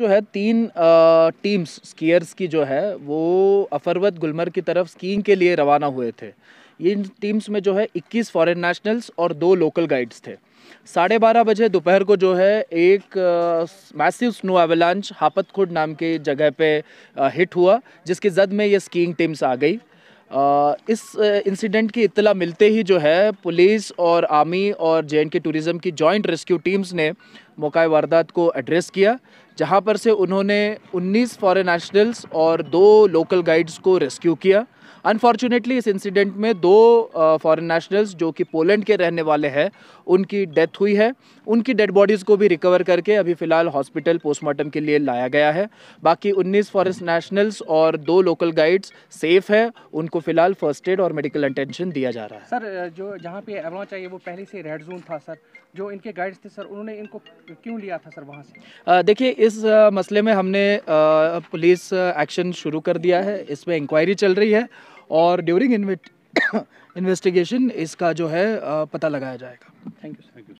जो है तीन टीम्स स्कीयर्स की जो है वो अफरवत गुलमर्ग की तरफ स्कीइंग के लिए रवाना हुए थे इन टीम्स में जो है 21 फॉरेन नेशनल्स और दो लोकल गाइड्स थे साढ़े बारह बजे दोपहर को जो है एक मैसिव स्नो एवलांच हापत खुड नाम के जगह पे हिट हुआ जिसकी जद में ये स्कीइंग टीम्स आ गई आ, इस इंसिडेंट की इतला मिलते ही जो है पुलिस और आर्मी और जे एंड के टूरिज़म की जॉइंट रेस्क्यू टीम्स ने मौका वारदात को एड्रेस किया जहाँ पर से उन्होंने 19 फॉरेन नेशनल्स और दो लोकल गाइड्स को रेस्क्यू किया अनफॉर्चुनेटली इस इंसिडेंट में दो फॉरेन नेशनल्स जो कि पोलैंड के रहने वाले हैं उनकी डेथ हुई है उनकी डेड बॉडीज़ को भी रिकवर करके अभी फ़िलहाल हॉस्पिटल पोस्टमार्टम के लिए लाया गया है बाकी 19 फॉरेस्ट नेशनल्स और दो लोकल गाइड्स सेफ है उनको फिलहाल फर्स्ट एड और मेडिकल अटेंशन दिया जा रहा है सर जो जहाँ पे एवलॉन्च चाहिए वो पहले से रेड जोन था सर जो इनके गाइड्स थे सर उन्होंने इनको क्यों लिया था सर वहाँ से देखिए इस मसले में हमने पुलिस एक्शन शुरू कर दिया है इसमें इंक्वायरी चल रही है और ड्यूरिंग इन्वेस्टिगेशन इसका जो है पता लगाया जाएगा थैंक यू थैंक यू